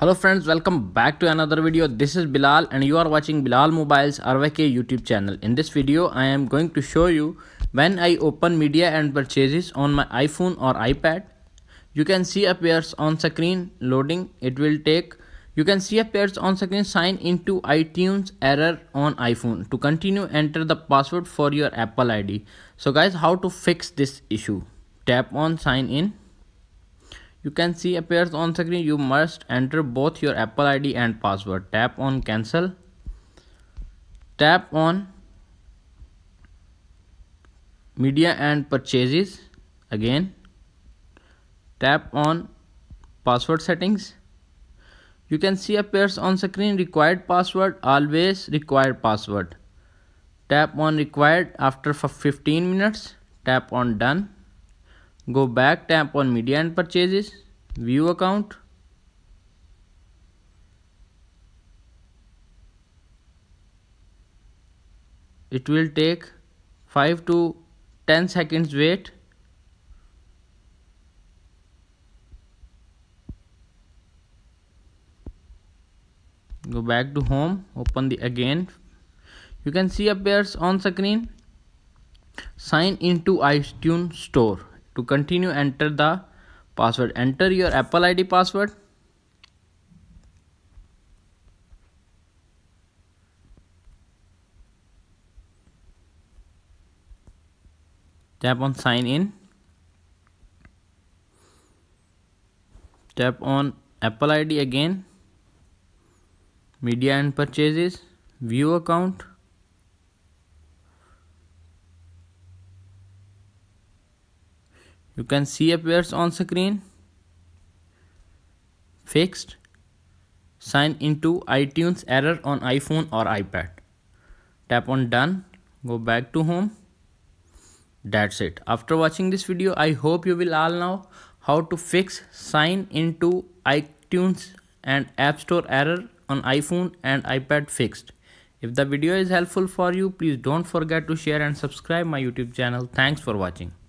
hello friends welcome back to another video this is bilal and you are watching bilal mobiles rvk youtube channel in this video i am going to show you when i open media and purchases on my iphone or ipad you can see appears on screen loading it will take you can see appears on screen sign into itunes error on iphone to continue enter the password for your apple id so guys how to fix this issue tap on sign in you can see appears on screen. You must enter both your Apple ID and password. Tap on cancel. Tap on media and purchases again. Tap on password settings. You can see appears on screen required password always required password. Tap on required after 15 minutes. Tap on done Go back, tap on media and purchases, view account. It will take 5 to 10 seconds wait. Go back to home, open the again. You can see appears on screen. Sign into iTunes Store to continue enter the password enter your apple id password tap on sign in tap on apple id again media and purchases view account you can see appears on screen fixed sign into iTunes error on iPhone or iPad tap on done go back to home that's it after watching this video I hope you will all know how to fix sign into iTunes and App Store error on iPhone and iPad fixed if the video is helpful for you please don't forget to share and subscribe my YouTube channel thanks for watching